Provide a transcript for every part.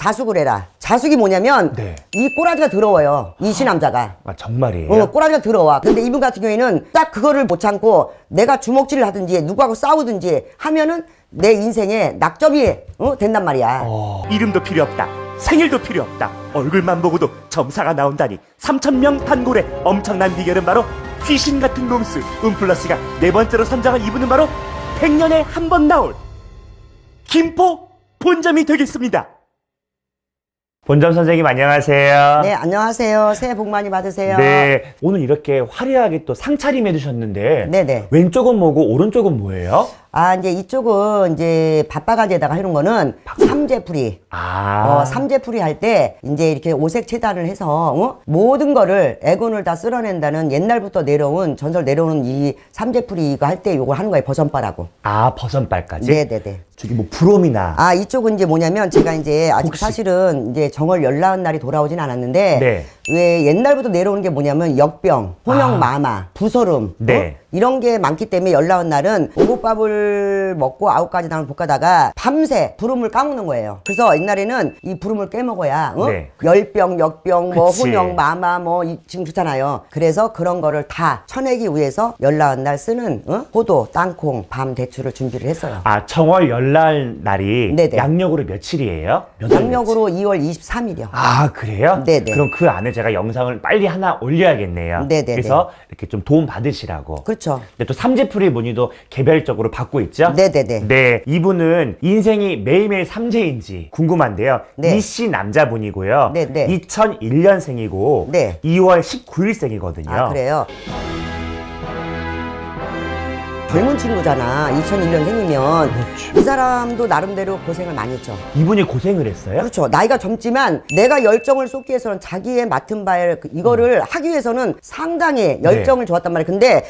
자숙을 해라. 자숙이 뭐냐면 네. 이 꼬라지가 더러워요. 이 시남자가. 아 정말이에요? 어, 꼬라지가 더러워. 근데 이분 같은 경우에는 딱 그거를 못 참고 내가 주먹질을 하든지 누구하고 싸우든지 하면은 내 인생에 낙점이 어? 된단 말이야. 어... 이름도 필요 없다. 생일도 필요 없다. 얼굴만 보고도 점사가 나온다니 3천명 단골의 엄청난 비결은 바로 귀신 같은 놈스 음플러스가 네 번째로 선정한 이분은 바로 100년에 한 번 나올 김포 본점이 되겠습니다. 본점 선생님 안녕하세요. 네, 안녕하세요. 새해 복 많이 받으세요. 네, 오늘 이렇게 화려하게 또 상차림 해주셨는데 네네. 네. 왼쪽은 뭐고 오른쪽은 뭐예요? 아 이제 이쪽은 이제 밥바가지에다가 해놓은 거는 삼재풀이 아. 어, 삼재풀이 할 때 이제 이렇게 오색 채단을 해서 어? 모든 거를 에군을다 쓸어낸다는 옛날부터 내려온 전설 내려오는 이 삼재풀이 이거 할때 이걸 하는 거예요 버선발하고 아 버선발까지 네네네 네, 네. 저기 뭐 부롬이나 아 이쪽은 이제 뭐냐면 제가 이제 아직 혹시... 사실은 이제 정월 열나은 날이 돌아오진 않았는데 네. 왜 옛날부터 내려오는 게 뭐냐면 역병, 호명마마, 아. 부서름 어? 네. 어? 이런 게 많기 때문에 열나은 날은 오곡밥을 밥을 먹고 아홉 가지 나물 볶아다가 밤새 부름을 까먹는 거예요. 그래서 옛날에는 이 부름을 깨먹어야 어? 네. 열병, 역병, 뭐 혼영, 마마 뭐 이, 지금 좋잖아요. 그래서 그런 거를 다 쳐내기 위해서 열나은 날 쓰는 어? 호도, 땅콩, 밤 대추를 준비를 했어요. 아 청월 열날 날이 네네. 양력으로 며칠이에요? 몇 양력으로 며칠? 2월 23일이요. 아 그래요? 네네. 그럼 그 안에 제가 영상을 빨리 하나 올려야겠네요. 네네. 그래서 이렇게 좀 도움 받으시라고. 그렇죠. 근데 또 삼재풀이 뭐니도 개별적으로 바꿔 맡고 있죠? 네네네. 네, 이분은 인생이 매일매일 삼재인지 궁금한데요. 네. 이씨 남자분이고요. 네네. 2001년생이고 네. 2월 19일생이거든요. 아, 그래요? 젊은 친구잖아. 2001년생이면 그렇죠. 이 사람도 나름대로 고생을 많이 했죠. 이분이 고생을 했어요? 그렇죠. 나이가 젊지만 내가 열정을 쏟기 위해서는 자기의 맡은 바에 그, 이거를 음. 하기 위해서는 상당히 열정을 네. 좋았단 말이야. 근데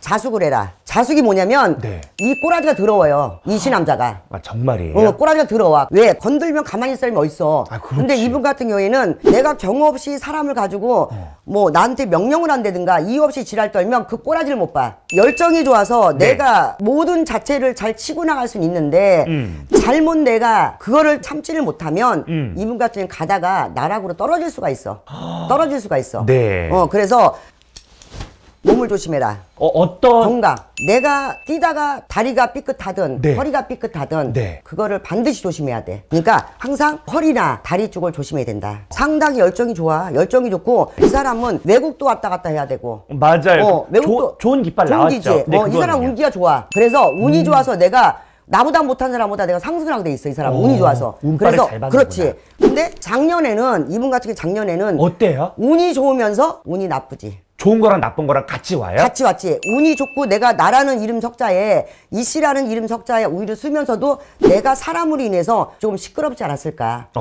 자숙을 해라. 자숙이 뭐냐면 네. 이 꼬라지가 더러워요 이 시남자가 아, 아 정말이에요? 어, 꼬라지가 더러워 왜? 건들면 가만히 있을 사람이 어딨어 아, 그렇지. 근데 이분 같은 경우에는 내가 경호 없이 사람을 가지고 어. 뭐 나한테 명령을 한다든가 이유 없이 지랄 떨면 그 꼬라지를 못봐 열정이 좋아서 네. 내가 모든 자체를 잘 치고 나갈 수는 있는데 음. 잘못 내가 그거를 참지를 못하면 음. 이분 같은 경우 가다가 나락으로 떨어질 수가 있어 아. 떨어질 수가 있어 네. 어 그래서 몸을 조심해라. 어, 어떤 건강. 내가 뛰다가 다리가 삐끗하든 네. 허리가 삐끗하든 네. 그거를 반드시 조심해야 돼. 그러니까 항상 허리나 다리 쪽을 조심해야 된다. 상당히 열정이 좋아. 열정이 좋고 이 사람은 외국도 왔다 갔다 해야 되고. 맞아요. 어, 그 외국도 조, 좋은 깃발 좋은 나왔죠. 네, 어, 이 사람 운기가 좋아. 그래서 운이 음. 좋아서 내가 나보다 못한 사람보다 내가 상승을 하게 돼 있어 이 사람 어, 운이 좋아서 그래서 그렇지 근데 작년에는 이분 같은 경우 작년에는 어때요? 운이 좋으면서 운이 나쁘지 좋은 거랑 나쁜 거랑 같이 와요? 같이 왔지. 운이 좋고 내가 나라는 이름 석자에 이 씨라는 이름 석자에 우위를 쓰면서도 내가 사람으로 인해서 조금 시끄럽지 않았을까. 어.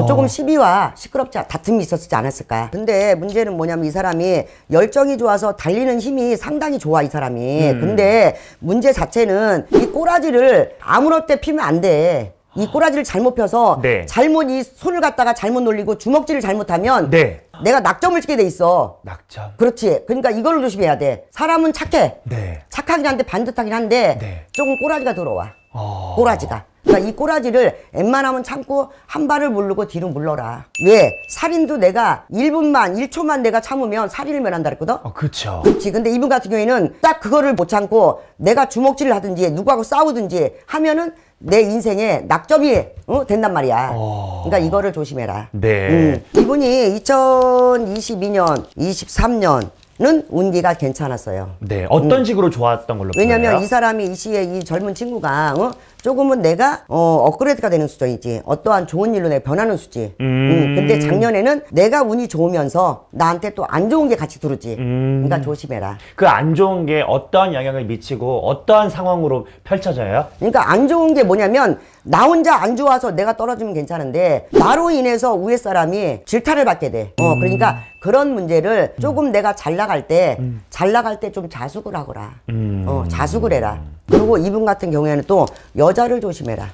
어, 조금 시비와 시끄럽지 다툼이 있었지 않았을까. 근데 문제는 뭐냐면 이 사람이 열정이 좋아서 달리는 힘이 상당히 좋아 이 사람이. 음. 근데 문제 자체는 이 꼬라지를 아무렇게 피면 안 돼. 이 꼬라지를 잘못 펴서 네. 잘못 이 손을 갖다가 잘못 놀리고 주먹질을 잘못하면 네. 내가 낙점을 찍게 돼 있어. 낙점. 그렇지. 그러니까 이걸 조심해야 돼. 사람은 착해. 네. 착하긴 한데 반듯하긴 한데 네. 조금 꼬라지가 들어와. 어... 꼬라지가. 그러니까 이 꼬라지를 웬만하면 참고 한 발을 물르고 뒤로 물러라 왜? 살인도 내가 1분만 1초만 내가 참으면 살인을 면한다 그랬거든? 어, 그쵸 그치 근데 이분 같은 경우에는 딱 그거를 못 참고 내가 주먹질을 하든지 누구하고 싸우든지 하면은 내 인생에 낙점이 어? 된단 말이야 어... 그러니까 이거를 조심해라 네 음. 이분이 2022년 23년 는 운기가 괜찮았어요. 네, 어떤 음. 식으로 좋았던 걸로 왜냐면 이 사람이 이 시에 이 젊은 친구가 어? 조금은 내가 어, 업그레이드가 되는 수준이지 어떠한 좋은 일로 내가 변하는 수지. 음. 음. 근데 작년에는 내가 운이 좋으면서 나한테 또 안 좋은 게 같이 들어오지. 음. 그러니까 조심해라. 그 안 좋은 게 어떠한 영향을 미치고 어떠한 상황으로 펼쳐져요? 그러니까 안 좋은 게 뭐냐면 나 혼자 안 좋아서 내가 떨어지면 괜찮은데 나로 인해서 우회 사람이 질타를 받게 돼. 어, 그러니까 음. 그런 문제를 음. 조금 내가 잘 나갈 때잘 음. 나갈 때 좀 자숙을 하거라. 음. 어, 자숙을 해라. 그리고 이분 같은 경우에는 또 여자를 조심해라.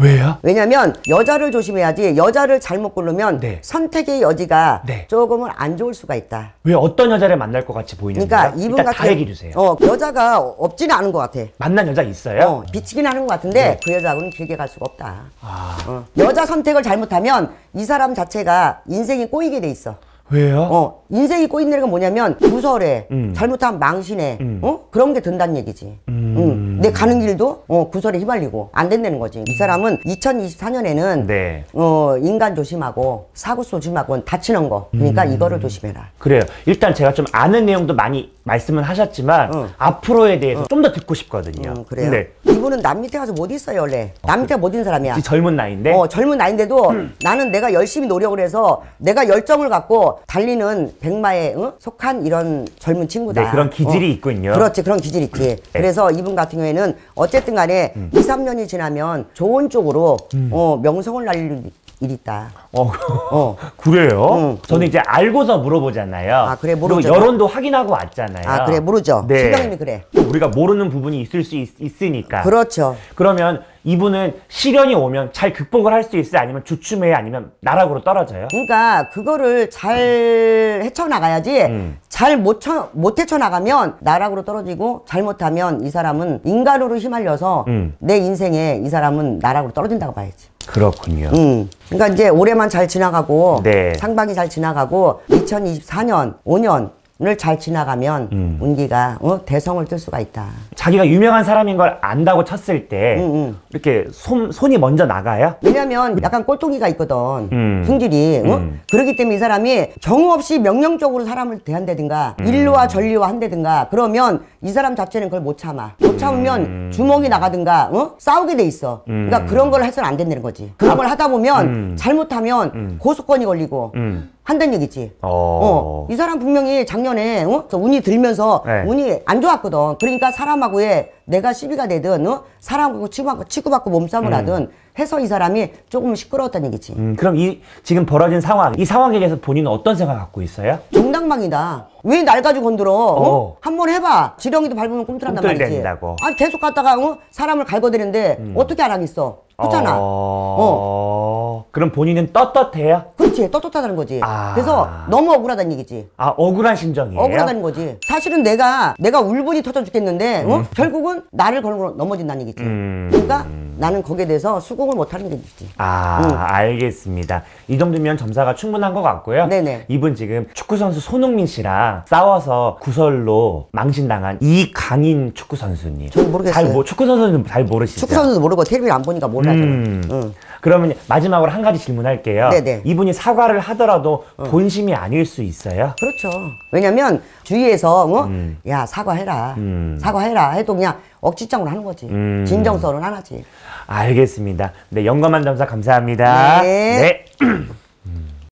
왜요? 왜냐면 여자를 조심해야지 여자를 잘못 고르면 네. 선택의 여지가 네. 조금은 안 좋을 수가 있다. 왜 어떤 여자를 만날 것 같이 보이는 그러니까 이분 같은 다얘기 주세요. 어, 여자가 없지는 않은 것 같아. 만난 여자 있어요? 어, 비치긴 하는 것 같은데 네. 그 여자하고는 길게 갈 수가 없다. 아... 어. 여자 선택을 잘못하면 이 사람 자체가 인생이 꼬이게 돼 있어. 왜요? 어 인생이 꼬인내가 뭐냐면 구설에 음. 잘못하면 망신에 음. 어 그런 게 든다는 얘기지. 음. 내 음. 가는 길도 어 구설에 휘발리고 안 된다는 거지. 이 사람은 2024년에는 네. 어 인간 조심하고 사고 소심하고 다치는 거. 그러니까 음. 이거를 조심해라. 그래요. 일단 제가 좀 아는 내용도 많이 말씀은 하셨지만 어. 앞으로에 대해서 좀 더 듣고 싶거든요. 음, 그래요? 근 이분은 남 밑에 가서 못 있어요 원래. 남 밑에 못 있는 사람이야. 젊은 나이인데 어, 젊은 나이인데도 나는 내가 열심히 노력을 해서 내가 열정을 갖고 달리는 백마에 응? 속한 이런 젊은 친구다. 네, 그런 기질이 어. 있군요. 그렇지, 그런 기질이 있지. 음, 네. 그래서 이분 같은 경우에는 어쨌든 간에 음. 이 삼년이 지나면 좋은 쪽으로 음. 어, 명성을 날릴 일 있다. 어, 어. 그래요? 응, 저는 이제 알고서 물어보잖아요. 아, 그래, 모르죠. 여론도 확인하고 왔잖아요. 아, 그래, 모르죠. 네. 실장님이 그래. 우리가 모르는 부분이 있을 수 있, 으니까 그렇죠. 그러면 이분은 시련이 오면 잘 극복을 할 수 있어요? 아니면 주춤해? 아니면 나락으로 떨어져요? 그러니까 그거를 잘 음. 헤쳐나가야지 음. 잘못 못 헤쳐나가면 나락으로 떨어지고 잘못하면 이 사람은 인간으로 휘말려서 음. 내 인생에 이 사람은 나락으로 떨어진다고 봐야지. 그렇군요. 음. 그러니까 이제 올해만 잘 지나가고 네. 상반기 잘 지나가고 2024년, 5년 을잘 지나가면 음. 운기가 어? 대성을 뜰 수가 있다. 자기가 유명한 사람인 걸 안다고 쳤을 때 음, 음. 이렇게 손, 손이 먼저 나가요? 왜냐면 약간 꼴통이가 있거든. 성질이. 음. 어? 음. 그렇기 때문에 이 사람이 정우 없이 명령적으로 사람을 대한다든가 음. 일로와 전리와 한다든가 그러면 이 사람 자체는 그걸 못 참아. 못 참으면 음. 주먹이 나가든가 어? 싸우게 돼 있어. 그러니까 음. 그러니까 그런 걸 해서는 안 된다는 거지. 그런 걸 하다 보면 음. 잘못하면 음. 고소권이 걸리고 음. 한다는 얘기지. 어. 어. 이 사람 분명히 작년에 어? 운이 들면서 네. 운이 안 좋았거든. 그러니까 사람하고의 내가 시비가 되든 어? 사람하고 치고받고, 치고받고 몸싸움을 음. 하든 해서 이 사람이 조금 시끄러웠다는 얘기지. 음, 그럼 이 지금 벌어진 상황, 이 상황에 대해서 본인은 어떤 생각 을 갖고 있어요? 정당방이다. 왜날 가지고 건들려 어? 어. 한 번 해봐. 지렁이도 밟으면 꿈틀한단 말이지. 아니, 계속 갔다가 어? 사람을 갈궈대는데 음. 어떻게 알아겠어 그렇잖아. 어... 어. 그럼 본인은 떳떳해요? 그렇지 떳떳하다는 거지 아... 그래서 너무 억울하다는 얘기지 아 억울한 심정이에요? 억울하다는 거지 사실은 내가 내가 울분이 터져 죽겠는데 어? 음. 어? 결국은 나를 걸고 넘어진다는 얘기지 음... 그러니까 나는 거기에 대해서 수긍을 못하는 게 있지. 아 음. 알겠습니다. 이 정도면 점사가 충분한 것 같고요. 네네. 이분 지금 축구 선수 손흥민 씨랑 싸워서 구설로 망신당한 이강인 축구 선수님. 저 모르겠어요. 잘 모, 축구 선수는 잘 모르시죠. 축구 선수도 모르고 테레비를안 보니까 몰라요. 음. 음. 그러면 마지막으로 한 가지 질문할게요. 네네. 이분이 사과를 하더라도 어. 본심이 아닐 수 있어요. 그렇죠. 왜냐면 주위에서 어? 야 사과해라, 음. 사과해라 해도 그냥 억지장으로 하는 거지. 음. 진정서는 하나지 알겠습니다. 네, 영감한 점사 감사합니다. 네. 네.